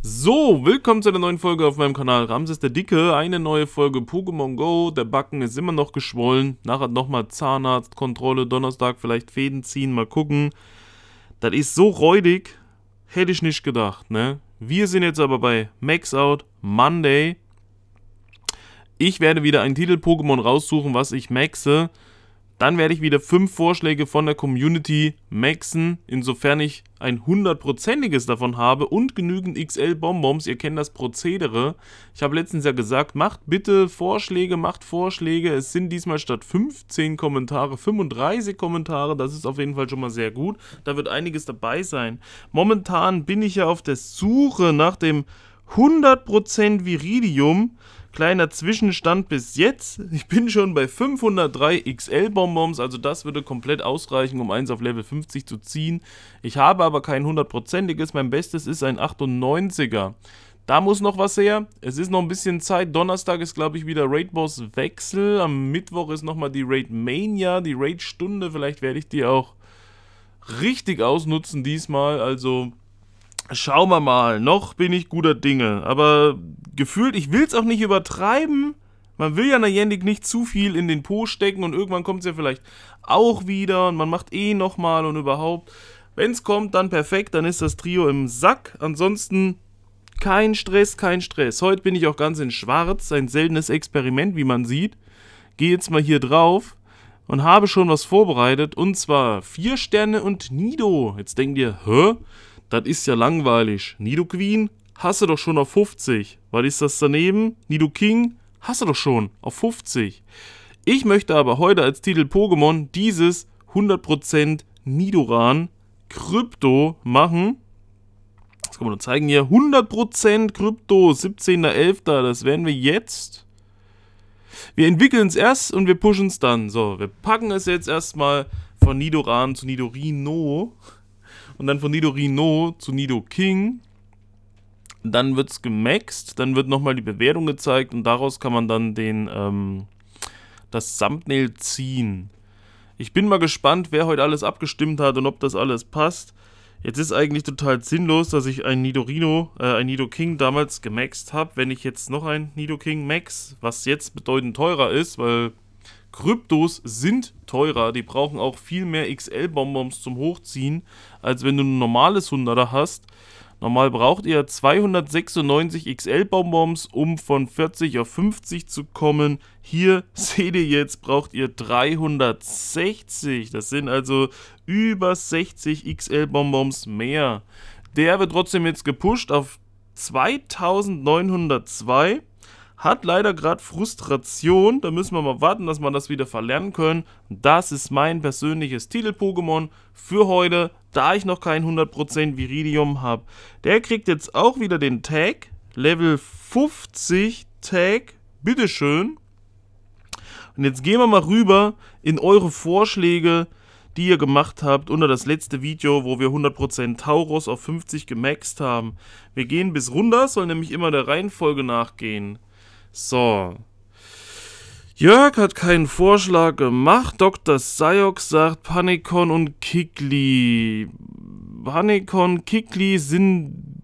So, willkommen zu einer neuen Folge auf meinem Kanal Ramses der Dicke. Eine neue Folge Pokémon Go. Der Backen ist immer noch geschwollen. Nachher nochmal Zahnarztkontrolle. Donnerstag vielleicht Fäden ziehen. Mal gucken. Das ist so räudig. Hätte ich nicht gedacht, ne? Wir sind jetzt aber bei Max Out Monday. Ich werde wieder ein Titel-Pokémon raussuchen, was ich maxe. Dann werde ich wieder fünf Vorschläge von der Community maxen, insofern ich ein hundertprozentiges davon habe und genügend XL-Bonbons. Ihr kennt das Prozedere. Ich habe letztens ja gesagt, macht bitte Vorschläge, macht Vorschläge. Es sind diesmal statt 15 Kommentare 35 Kommentare. Das ist auf jeden Fall schon mal sehr gut. Da wird einiges dabei sein. Momentan bin ich ja auf der Suche nach dem 100% Viridium. Kleiner Zwischenstand bis jetzt. Ich bin schon bei 503 XL-Bonbons, also das würde komplett ausreichen, um eins auf Level 50 zu ziehen. Ich habe aber kein hundertprozentiges, mein Bestes ist ein 98er. Da muss noch was her. Es ist noch ein bisschen Zeit. Donnerstag ist, glaube ich, wieder Raid Boss Wechsel. Am Mittwoch ist nochmal die Raid Mania, die Raid Stunde. Vielleicht werde ich die auch richtig ausnutzen diesmal. Also Schauen wir mal, noch bin ich guter Dinge. Aber gefühlt, ich will es auch nicht übertreiben. Man will ja einer Yannick nicht zu viel in den Po stecken und irgendwann kommt es ja vielleicht auch wieder und man macht eh nochmal und überhaupt. Wenn es kommt, dann perfekt, dann ist das Trio im Sack. Ansonsten kein Stress, kein Stress. Heute bin ich auch ganz in Schwarz, ein seltenes Experiment, wie man sieht. Gehe jetzt mal hier drauf und habe schon was vorbereitet und zwar vier Sterne und Nido. Jetzt denkt ihr, hä? Das ist ja langweilig. Nido Queen hast du doch schon auf 50. Was ist das daneben? Nido King hast du doch schon auf 50. Ich möchte aber heute als Titel Pokémon dieses 100% Nidoran Krypto machen. Das kann man nur zeigen hier. 100% Krypto, 17.11. Das werden wir jetzt. Wir entwickeln es erst und wir pushen es dann. So, wir packen es jetzt erstmal von Nidoran zu Nidorino. Und dann von Nido Rino zu Nido King. Dann wird es gemaxt, dann wird nochmal die Bewertung gezeigt und daraus kann man dann den, ähm, das Thumbnail ziehen. Ich bin mal gespannt, wer heute alles abgestimmt hat und ob das alles passt. Jetzt ist eigentlich total sinnlos, dass ich ein Nidorino, äh, ein Nido King damals gemaxt habe, wenn ich jetzt noch ein Nido King max, was jetzt bedeutend teurer ist, weil Kryptos sind teurer, die brauchen auch viel mehr XL-Bonbons zum Hochziehen, als wenn du ein normales 100er hast. Normal braucht ihr 296 XL-Bonbons, um von 40 auf 50 zu kommen. Hier seht ihr jetzt, braucht ihr 360. Das sind also über 60 XL-Bonbons mehr. Der wird trotzdem jetzt gepusht auf 2902 hat leider gerade Frustration. Da müssen wir mal warten, dass wir das wieder verlernen können. Das ist mein persönliches Titel-Pokémon für heute, da ich noch kein 100% Viridium habe. Der kriegt jetzt auch wieder den Tag, Level 50 Tag, bitteschön. Und jetzt gehen wir mal rüber in eure Vorschläge, die ihr gemacht habt unter das letzte Video, wo wir 100% Taurus auf 50 gemaxt haben. Wir gehen bis runter, soll nämlich immer der Reihenfolge nachgehen. So. Jörg hat keinen Vorschlag gemacht. Dr. Sayok sagt, Panikon und Kikli. Panikon, Kikli sind,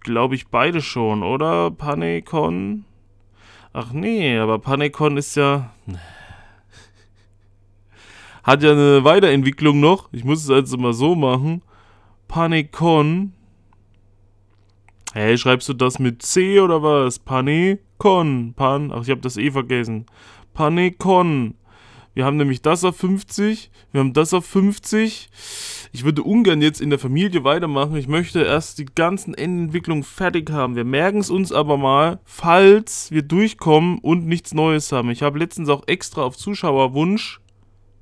glaube ich, beide schon, oder? Panikon? Ach nee, aber Panikon ist ja... hat ja eine Weiterentwicklung noch. Ich muss es also mal so machen. Panikon Hä, hey, schreibst du das mit C oder was? Panekon. Pan. Ach, ich habe das eh vergessen. Panekon. Wir haben nämlich das auf 50. Wir haben das auf 50. Ich würde ungern jetzt in der Familie weitermachen. Ich möchte erst die ganzen Endentwicklungen fertig haben. Wir merken es uns aber mal, falls wir durchkommen und nichts Neues haben. Ich habe letztens auch extra auf Zuschauerwunsch,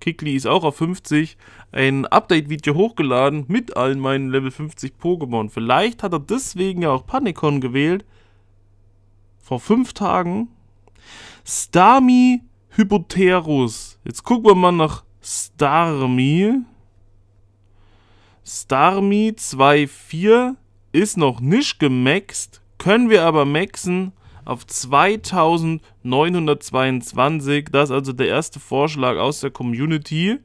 Kikli ist auch auf 50, ein Update-Video hochgeladen mit allen meinen Level 50 Pokémon. Vielleicht hat er deswegen ja auch Panikon gewählt. Vor fünf Tagen. Starmie Hypoterus. Jetzt gucken wir mal nach Starmie. Starmie 2.4 ist noch nicht gemaxt, können wir aber maxen auf 2922. Das ist also der erste Vorschlag aus der Community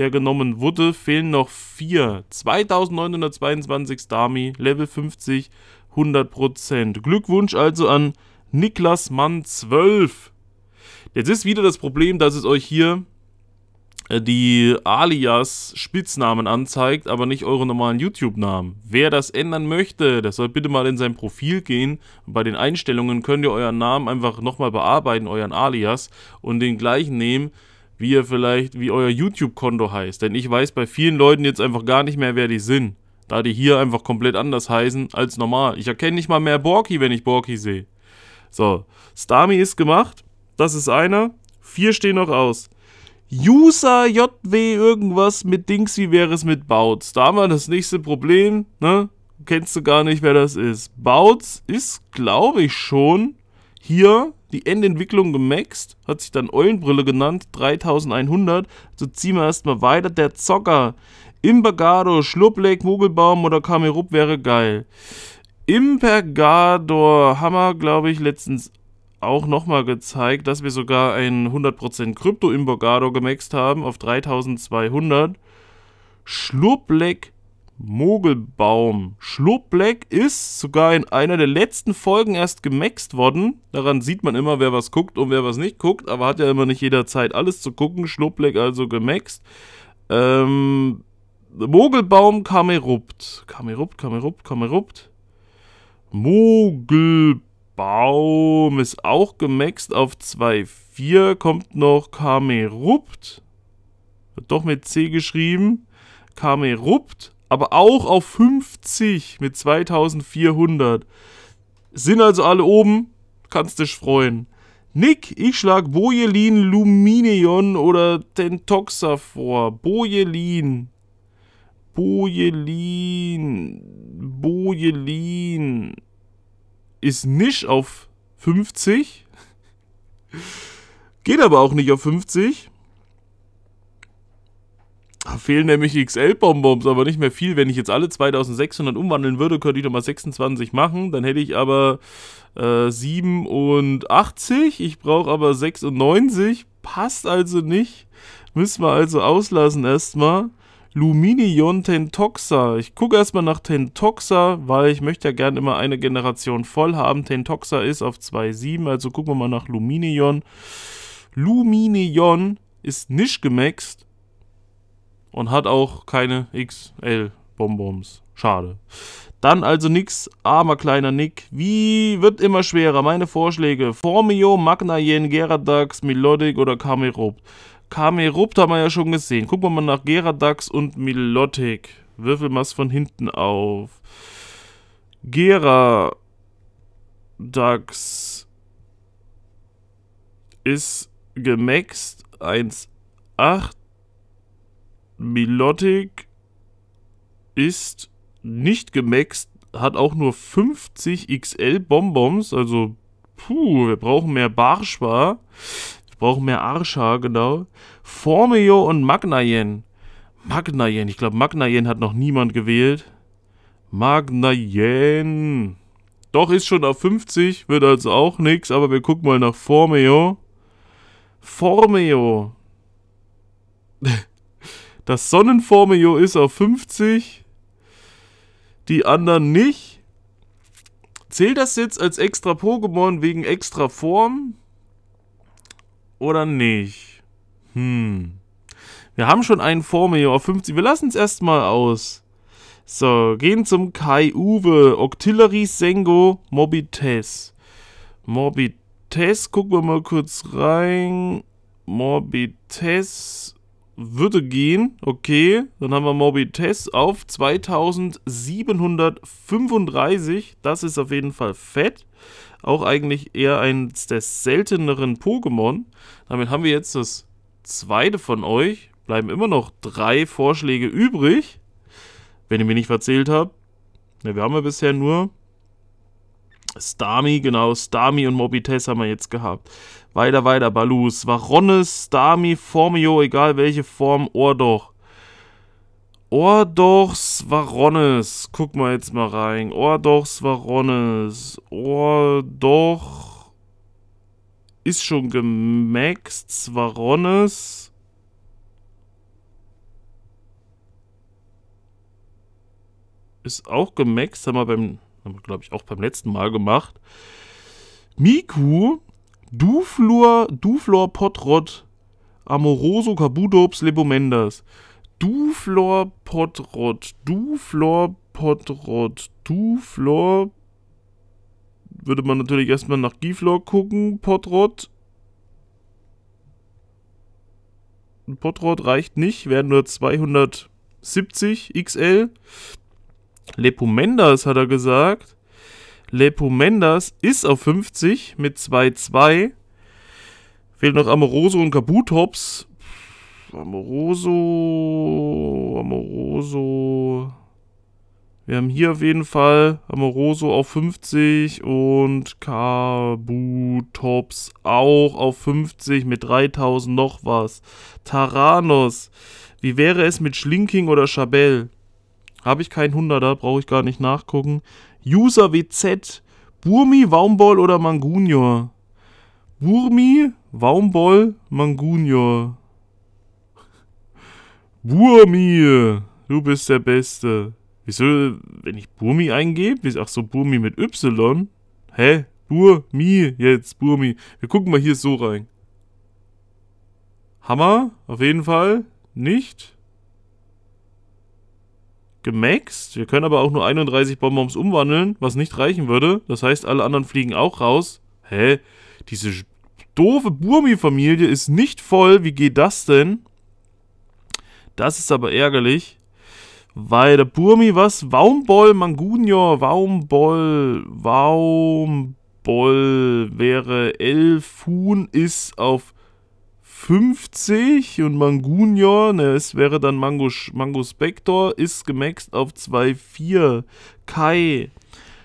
der genommen wurde, fehlen noch vier. 2922 Stami, Level 50, 100%. Glückwunsch also an Niklas Mann 12. Jetzt ist wieder das Problem, dass es euch hier äh, die Alias Spitznamen anzeigt, aber nicht eure normalen YouTube-Namen. Wer das ändern möchte, der soll bitte mal in sein Profil gehen. Bei den Einstellungen könnt ihr euren Namen einfach nochmal bearbeiten, euren Alias, und den gleichen nehmen, wie ihr vielleicht, wie euer YouTube-Konto heißt. Denn ich weiß bei vielen Leuten jetzt einfach gar nicht mehr, wer die sind. Da die hier einfach komplett anders heißen als normal. Ich erkenne nicht mal mehr Borki, wenn ich Borki sehe. So, Stami ist gemacht. Das ist einer. Vier stehen noch aus. User JW irgendwas mit Dings, wie wäre es mit Bautz? Da haben wir das nächste Problem, ne? Kennst du gar nicht, wer das ist. Bautz ist, glaube ich, schon hier die Endentwicklung gemaxt, hat sich dann Eulenbrille genannt, 3100. So also ziehen wir erstmal weiter. Der Zocker. Impergado, Schluppleck, Mogelbaum oder Kamerup wäre geil. Impergador haben wir, glaube ich, letztens auch nochmal gezeigt, dass wir sogar einen 100% Krypto-Impergador gemaxt haben auf 3200. Schluppleck Mogelbaum. Schlobleck ist sogar in einer der letzten Folgen erst gemaxt worden. Daran sieht man immer, wer was guckt und wer was nicht guckt, aber hat ja immer nicht jeder Zeit, alles zu gucken. Schlobleck also gemaxt. Ähm, Mogelbaum Kamerupt. Kamerupt, Kamerupt, Kamerupt. Mogelbaum ist auch gemaxt auf 2,4. Kommt noch Kamerupt. Wird doch mit C geschrieben. Kamerupt aber auch auf 50 mit 2400. Sind also alle oben, kannst dich freuen. Nick, ich schlag Bojelin, Luminion oder Tentoxa vor. Bojelin. Bojelin. Bojelin. Ist nicht auf 50. Geht aber auch nicht auf 50. Da fehlen nämlich XL-Bonbons, aber nicht mehr viel. Wenn ich jetzt alle 2600 umwandeln würde, könnte ich nochmal 26 machen. Dann hätte ich aber äh, 87. Ich brauche aber 96. Passt also nicht. Müssen wir also auslassen erstmal. Luminion Tentoxa. Ich gucke erstmal nach Tentoxa, weil ich möchte ja gerne immer eine Generation voll haben. Tentoxa ist auf 2,7, also gucken wir mal nach Luminion. Luminion ist nicht gemaxt und hat auch keine XL-Bonbons. Schade. Dann also nix, armer kleiner Nick. Wie wird immer schwerer? Meine Vorschläge: Formio, Magnayen, Geradax, Melodic oder Kamerupt. Kamerupt haben wir ja schon gesehen. Gucken wir mal nach Geradax und Melodic. Würfel mal von hinten auf. Geradax ist gemaxt 1,8 Milotic ist nicht gemaxt, hat auch nur 50 XL Bonbons, also puh, wir brauchen mehr Barschwa. Wir brauchen mehr Arscha, genau. Formeo und Magnayen. Magnayen, ich glaube Magnayen hat noch niemand gewählt. Magnayen. Doch, ist schon auf 50, wird also auch nichts, aber wir gucken mal nach Formeo. Formeo. Das Sonnenformio ist auf 50. Die anderen nicht. Zählt das jetzt als extra Pokémon wegen extra Form? Oder nicht? Hm. Wir haben schon einen Formio auf 50. Wir lassen es erstmal aus. So, gehen zum Kai Uwe. Octillery Sengo Morbites. Morbites, gucken wir mal kurz rein. Morbites würde gehen. Okay, dann haben wir Moby Tess auf 2735. Das ist auf jeden Fall fett. Auch eigentlich eher eines der selteneren Pokémon. Damit haben wir jetzt das zweite von euch. Bleiben immer noch drei Vorschläge übrig. Wenn ihr mir nicht verzählt habt. Ja, wir haben ja bisher nur Starmie, genau, Starmie und Mobitess haben wir jetzt gehabt. Weiter, weiter, Balus. Varones, Dami, Formio, egal welche Form, Ordoch. Ordochs Varones. Guck mal jetzt mal rein. Ordochs Varones. Ordoch ist schon gemaxt. Varones. Ist auch gemaxt. haben wir glaube ich auch beim letzten Mal gemacht. Miku Duflur, Duflor Potrot, Amoroso Cabudops Lebomendas. Duflor Potrot, Duflor Potrot, Duflor. Würde man natürlich erstmal nach Giflor gucken, Potrot. Potrot reicht nicht, werden nur 270 XL. Lepomendas hat er gesagt. Lepo Menders ist auf 50 mit 2-2. Fehlt noch Amoroso und Kabutops. Amoroso. Amoroso. Wir haben hier auf jeden Fall Amoroso auf 50 und Kabutops auch auf 50 mit 3000 noch was. Taranos. Wie wäre es mit Schlinking oder Chabelle? Habe ich keinen 100er, brauche ich gar nicht nachgucken. User WZ, Burmi, Waumboll oder Mangunior? Burmi, Waumboll, Mangunior. Burmi, du bist der Beste. Wieso, wenn ich Burmi eingebe? Ach so, Burmi mit Y? Hä? Burmi jetzt, Burmi. Wir gucken mal hier so rein. Hammer, auf jeden Fall. Nicht gemaxt. Wir können aber auch nur 31 Bonbons umwandeln, was nicht reichen würde. Das heißt, alle anderen fliegen auch raus. Hä? Diese doofe Burmi-Familie ist nicht voll. Wie geht das denn? Das ist aber ärgerlich. Weil der Burmi was? Waumboll Mangunior, Waumboll, Waumboll wäre Elfun ist auf 50 und Mangunior, ne, es wäre dann Mango, Mango Spector, ist gemaxt auf 2,4. Kai,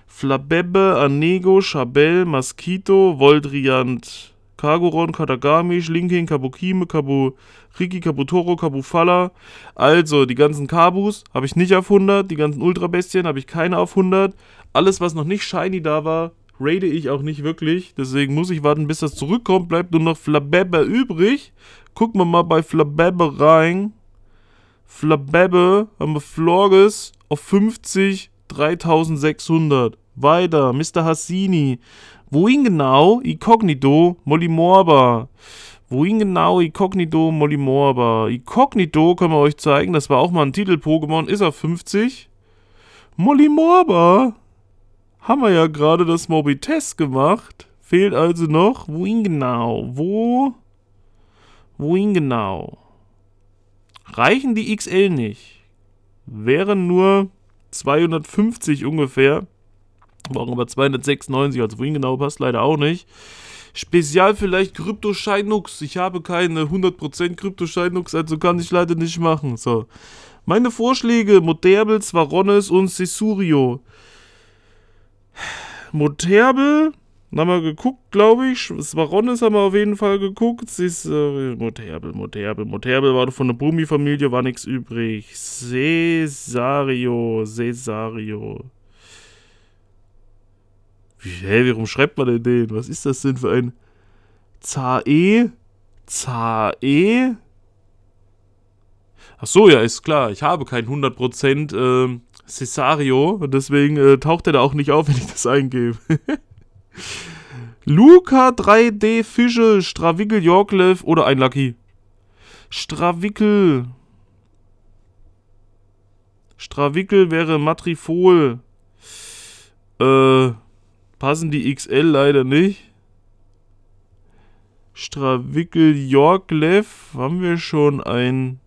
Flabebe, Anego, Chabel, Mosquito, Voldriant, Kagoron, Katagami, Schlinking, Kabukime, Kabu, Riki, Kabutoro, Kabufala. Also, die ganzen Kabus habe ich nicht auf 100, die ganzen Ultrabestien habe ich keine auf 100. Alles, was noch nicht shiny da war, raide ich auch nicht wirklich. Deswegen muss ich warten, bis das zurückkommt. Bleibt nur noch Flabebe übrig. Gucken wir mal bei Flabebe rein. Flabebe haben wir Flores auf 50, 3600. Weiter, Mr. Hassini. Wohin genau? Incognito, Molly Morba. Wohin genau? Incognito, Molly Morba. Incognito können wir euch zeigen. Das war auch mal ein Titel-Pokémon. Ist er 50? Molly Morba. Haben wir ja gerade das Mobitest gemacht. Fehlt also noch. Wohin genau? Wo? Wohin genau? Reichen die XL nicht? Wären nur 250 ungefähr. Waren aber 296, also wohin genau passt leider auch nicht. Spezial vielleicht Kryptoscheinux. Ich habe keine 100% Kryptoscheinux, also kann ich leider nicht machen. So. Meine Vorschläge: Moderbels, Varones und Cesurio. Moterbe, haben wir geguckt, glaube ich. Svaronis haben wir auf jeden Fall geguckt. Sie ist, äh, Moterbel, Moterbel, Moterbel war von der Brumi-Familie, war nichts übrig. Cesario, Cesario. Wie, hä, warum schreibt man denn den? Was ist das denn für ein Zae? Zae? Ach so, ja, ist klar. Ich habe kein 100% äh, Cesario und deswegen äh, taucht er da auch nicht auf, wenn ich das eingebe. Luca 3D Fische, Strawickel Jorklev oder ein Lucky. Strawickel. Strawickel wäre Matrifol. Äh, passen die XL leider nicht. Strawickel Jorklev. haben wir schon ein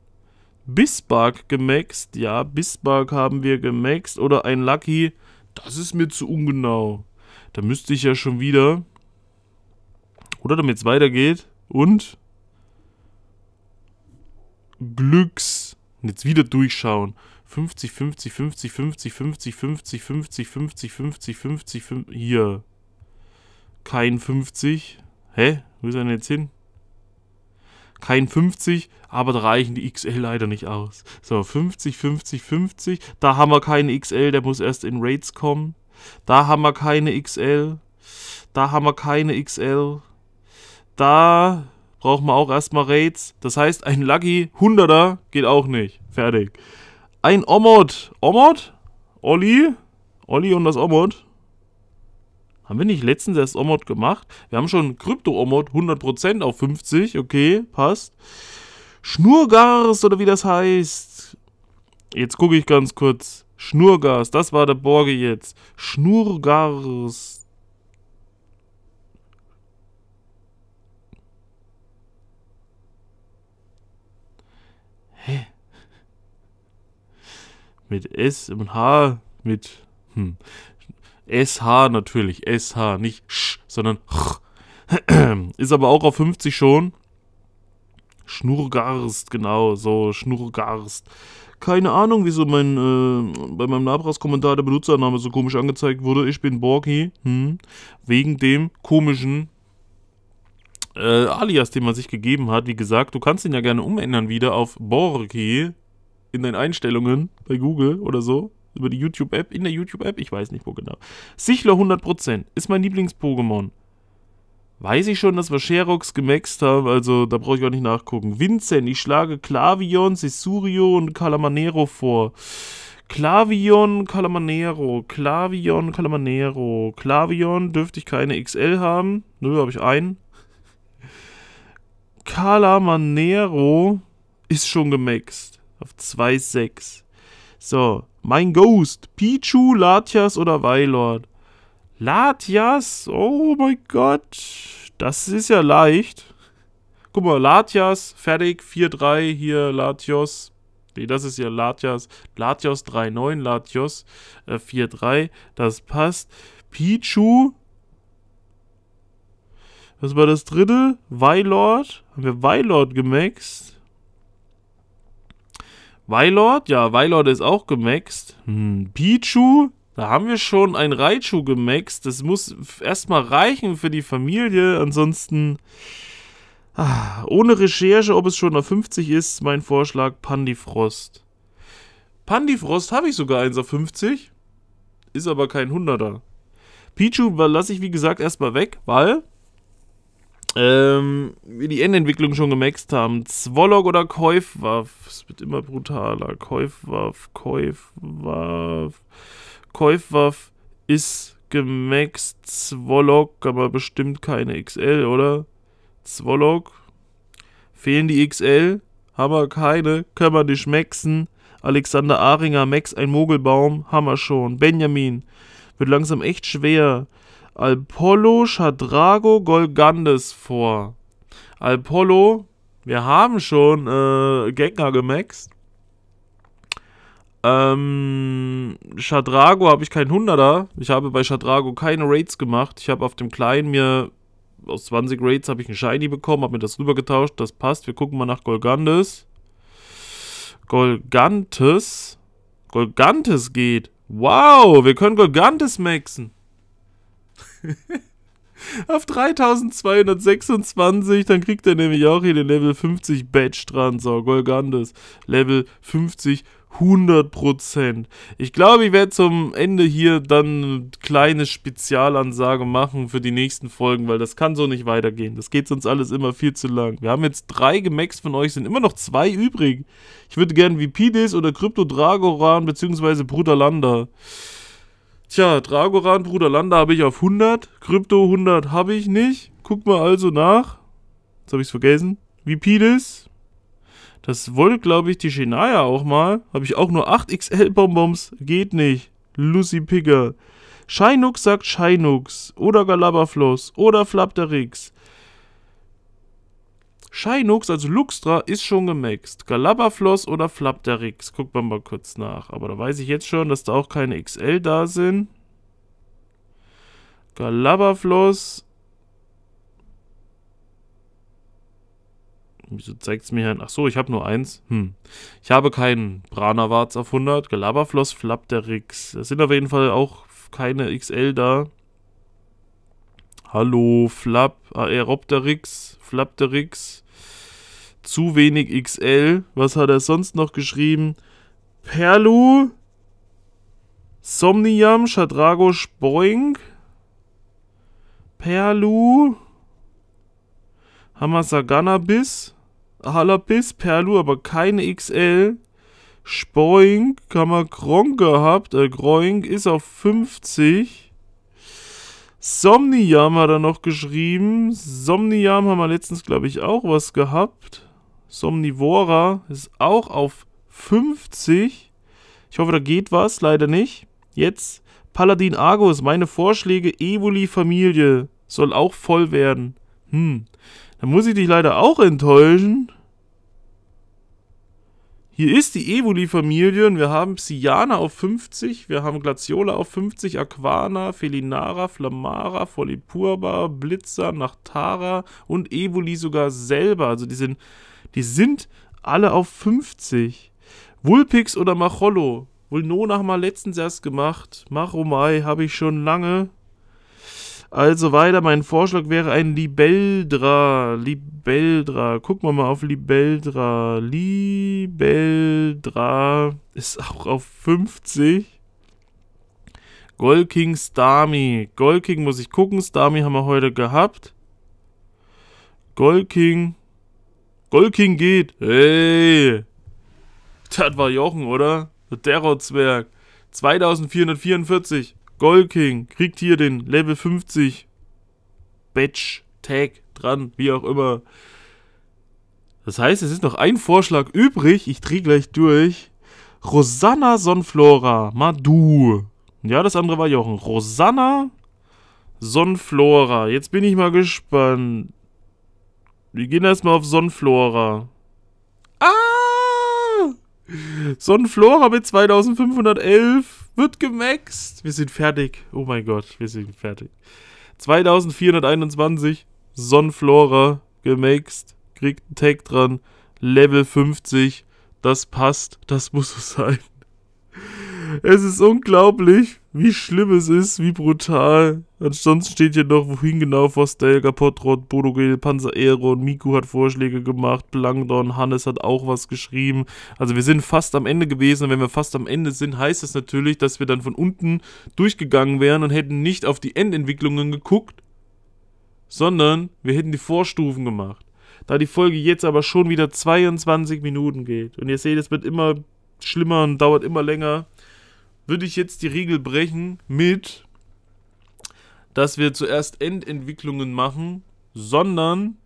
Bisbark gemaxt. Ja, Bisbark haben wir gemaxt. Oder ein Lucky. Das ist mir zu ungenau. Da müsste ich ja schon wieder... Oder damit es weitergeht. Und... Glücks. Und jetzt wieder durchschauen. 50, 50, 50, 50, 50, 50, 50, 50, 50, 50, 50, hier. Kein 50. Hä? Wo ist er denn jetzt hin? kein 50, aber da reichen die XL leider nicht aus. So, 50, 50, 50. Da haben wir keine XL, der muss erst in Raids kommen. Da haben wir keine XL. Da haben wir keine XL. Da brauchen wir auch erstmal Raids. Das heißt, ein Lucky 100er geht auch nicht. Fertig. Ein Omod. Omod? Olli? Olli und das Omod? Haben wir nicht letztens erst Omod gemacht? Wir haben schon Krypto-Omod 100% auf 50. Okay, passt. Schnurgas oder wie das heißt. Jetzt gucke ich ganz kurz. Schnurgas, das war der Borge jetzt. Schnurgas. Hä? Mit S und H, mit. Hm. SH natürlich, SH, nicht Sch, sondern Ch. Ist aber auch auf 50 schon. Schnurgarst, genau, so, Schnurgarst. Keine Ahnung, wieso mein, äh, bei meinem Labras-Kommentar der Benutzername so komisch angezeigt wurde. Ich bin Borki, hm, wegen dem komischen äh, Alias, den man sich gegeben hat. Wie gesagt, du kannst ihn ja gerne umändern wieder auf Borki in deinen Einstellungen bei Google oder so. Über die YouTube-App? In der YouTube-App? Ich weiß nicht, wo genau. Sichler 100% ist mein Lieblings-Pokémon. Weiß ich schon, dass wir Sherox gemaxt haben, also da brauche ich auch nicht nachgucken. Vincent, ich schlage Klavion, Sisurio und Calamanero vor. Klavion, Calamanero, Klavion, Calamanero. Klavion dürfte ich keine XL haben. Nö, habe ich einen. Calamanero ist schon gemaxt. Auf 2,6. So, mein Ghost. Pichu, Latias oder Weilord? Latias? Oh mein Gott. Das ist ja leicht. Guck mal, Latias, fertig, 4-3, hier Latios. Nee, das ist ja Latias. Latios 3-9, Latios äh, 4-3. Das passt. Pichu. Was war das dritte? Weilord. Haben wir Weilord gemaxt? Weilord, ja, Weilord ist auch gemaxt. Hm, Pichu, da haben wir schon ein Raichu gemaxt. Das muss erstmal reichen für die Familie. Ansonsten, ah, ohne Recherche, ob es schon auf 50 ist, mein Vorschlag Pandifrost. Pandifrost habe ich sogar eins auf 50. Ist aber kein 100er. Pichu lasse ich, wie gesagt, erstmal weg, weil ähm, wie die Endentwicklung schon gemaxt haben. Zwollock oder Käufwaff? Es wird immer brutaler. Käufwaff, Käufwaff. Käufwaff ist gemaxt. Zwollock, aber bestimmt keine XL, oder? Zwollock. Fehlen die XL? Haben wir keine. Können wir nicht maxen. Alexander Ahringer, Max, ein Mogelbaum. Haben wir schon. Benjamin. Wird langsam echt schwer. Alpollo, Shadrago, Golgandes vor. Alpollo, wir haben schon äh, Gegner gemaxt. Ähm, Shadrago habe ich keinen 100er. Ich habe bei Shadrago keine Raids gemacht. Ich habe auf dem Kleinen mir aus 20 Raids habe ich einen Shiny bekommen, habe mir das rübergetauscht. Das passt. Wir gucken mal nach Golgandes. Golgantes. Golgantes geht. Wow, wir können Golgantes maxen. auf 3226, dann kriegt er nämlich auch hier den Level 50 Badge dran, so, Golgandes, Level 50, 100%. Ich glaube, ich werde zum Ende hier dann eine kleine Spezialansage machen für die nächsten Folgen, weil das kann so nicht weitergehen. Das geht sonst alles immer viel zu lang. Wir haben jetzt drei gemaxt von euch, sind immer noch zwei übrig. Ich würde gerne Vipides oder Krypto Dragoran bzw. Brutalanda. Tja, Dragoran, Bruder Landa habe ich auf 100. Krypto 100 habe ich nicht. Guck mal also nach. Jetzt habe ich es vergessen. Vipides. Das wollte, glaube ich, die Shenaya auch mal. Habe ich auch nur 8 XL-Bonbons. Geht nicht. Lucy Picker. Shinux sagt Shinux. Oder Galabafloss. Oder Flapterix. Shinux, also Luxtra, ist schon gemaxt. Galabafloss oder Flapderix? Guckt man mal kurz nach. Aber da weiß ich jetzt schon, dass da auch keine XL da sind. Galabafloss. Wieso zeigt es mir hier ein... Achso, ich habe nur eins. Hm. Ich habe keinen Branavats auf 100. Galabafloss, Flapderix. Da sind auf jeden Fall auch keine XL da. Hallo, Flap, Aeropterix, Flapterix, zu wenig XL. Was hat er sonst noch geschrieben? Perlu, Somniam, Shadrago, Spoink, Perlu, Hamasaganabis, Halabis, Perlu, aber keine XL. Spoink, Spoing, Gronk gehabt, äh, Groing ist auf 50. Somniam hat er noch geschrieben. Somniam haben wir letztens, glaube ich, auch was gehabt. Somnivora ist auch auf 50. Ich hoffe, da geht was. Leider nicht. Jetzt Paladin Argus. Meine Vorschläge Evoli-Familie soll auch voll werden. Hm, da muss ich dich leider auch enttäuschen. Hier ist die Evoli-Familie und wir haben Psyana auf 50, wir haben Glaciola auf 50, Aquana, Felinara, Flamara, Folipurba, Blitzer, Nachtara und Evoli sogar selber. Also die sind, die sind alle auf 50. Vulpix oder Macholo? Machollo? haben wir letztens erst gemacht. Machomai habe ich schon lange. Also weiter, mein Vorschlag wäre ein Libeldra. Libeldra. Gucken wir mal auf Libeldra. Libeldra ist auch auf 50. Golking Stami. Golking muss ich gucken. Stami haben wir heute gehabt. Golking. Golking geht. Hey. Das war Jochen, oder? Der Terrorzwerg. 2444. Golking kriegt hier den Level 50 Badge, Tag dran, wie auch immer. Das heißt, es ist noch ein Vorschlag übrig. Ich drehe gleich durch. Rosanna Sonflora Madu. Ja, das andere war Jochen. Rosanna Sonflora. Jetzt bin ich mal gespannt. Wir gehen erstmal auf Sonflora. Ah! Sonflora mit 2511. Wird gemaxt. Wir sind fertig. Oh mein Gott, wir sind fertig. 2421. Sonflora Gemaxt. Kriegt einen Tag dran. Level 50. Das passt. Das muss so sein. Es ist unglaublich, wie schlimm es ist, wie brutal. Ansonsten steht hier noch, wohin genau Vostelka, Potrot, Bodogel, Panzer Ehre und Miku hat Vorschläge gemacht, Blangdon, Hannes hat auch was geschrieben. Also wir sind fast am Ende gewesen und wenn wir fast am Ende sind, heißt das natürlich, dass wir dann von unten durchgegangen wären und hätten nicht auf die Endentwicklungen geguckt, sondern wir hätten die Vorstufen gemacht. Da die Folge jetzt aber schon wieder 22 Minuten geht und ihr seht, es wird immer schlimmer und dauert immer länger würde ich jetzt die Regel brechen mit, dass wir zuerst Endentwicklungen machen, sondern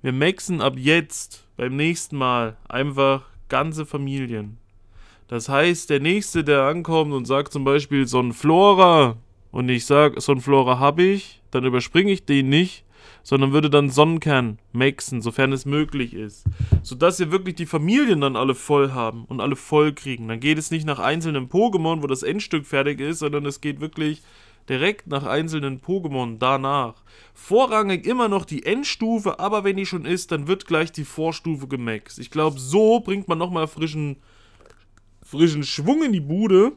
wir maxen ab jetzt beim nächsten Mal einfach ganze Familien. Das heißt, der Nächste, der ankommt und sagt zum Beispiel Sonflora und ich sage, Sonflora habe ich, dann überspringe ich den nicht, sondern würde dann Sonnenkern maxen, sofern es möglich ist. Sodass wir wirklich die Familien dann alle voll haben und alle voll kriegen. Dann geht es nicht nach einzelnen Pokémon, wo das Endstück fertig ist, sondern es geht wirklich direkt nach einzelnen Pokémon danach. Vorrangig immer noch die Endstufe, aber wenn die schon ist, dann wird gleich die Vorstufe gemaxt. Ich glaube, so bringt man nochmal frischen, frischen Schwung in die Bude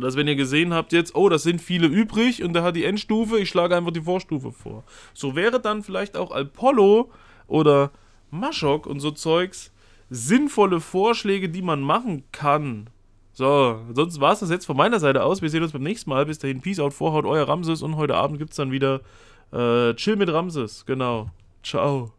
wird. Also wenn ihr gesehen habt jetzt, oh, das sind viele übrig und da hat die Endstufe, ich schlage einfach die Vorstufe vor. So wäre dann vielleicht auch Apollo oder Maschok und so Zeugs sinnvolle Vorschläge, die man machen kann. So, sonst war es das jetzt von meiner Seite aus. Wir sehen uns beim nächsten Mal. Bis dahin, Peace out, Vorhaut, euer Ramses. Und heute Abend gibt es dann wieder äh, Chill mit Ramses. Genau. Ciao.